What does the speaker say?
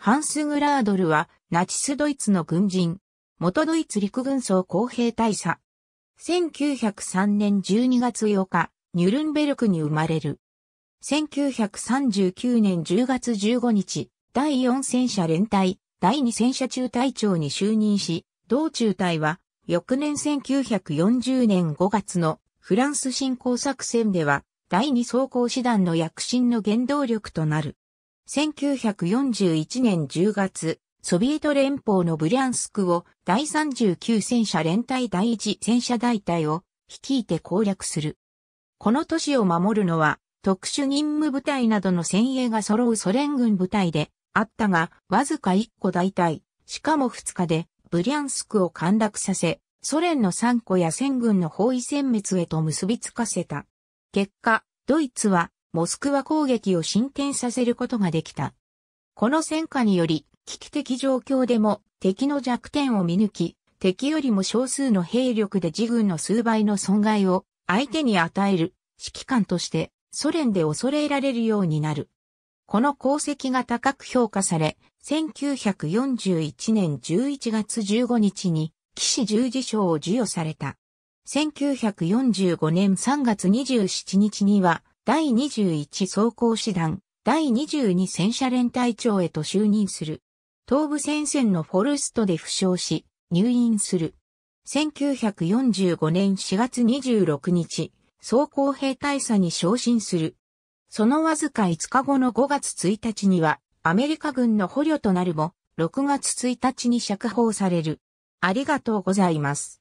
ハンス・グラードルは、ナチスドイツの軍人。元ドイツ陸軍総工兵大佐。1903年12月8日、ニュルンベルクに生まれる。1939年10月15日、第4戦車連隊、第2戦車中隊長に就任し、同中隊は、翌年1940年5月のフランス侵攻作戦では、第2装甲師団の躍進の原動力となる。1941年10月、ソビエト連邦のブリャンスクを第39戦車連隊第1戦車大隊を率いて攻略する。この都市を守るのは特殊任務部隊などの戦鋭が揃うソ連軍部隊であったが、わずか1個大隊、しかも2日でブリャンスクを陥落させ、ソ連の3個や戦軍の包囲殲滅へと結びつかせた。結果、ドイツはモスクワ攻撃を進展させることができた。この戦果により、危機的状況でも敵の弱点を見抜き、敵よりも少数の兵力で自軍の数倍の損害を相手に与える指揮官としてソ連で恐れられるようになる。この功績が高く評価され、1941年11月15日に騎士十字章を授与された。1945年3月27日には第21装甲師団、第22戦車連隊長へと就任する。東部戦線のフォルストで負傷し、入院する。1945年4月26日、装甲兵大佐に昇進する。そのわずか5日後の5月1日には、アメリカ軍の捕虜となるも、6月1日に釈放される。ありがとうございます。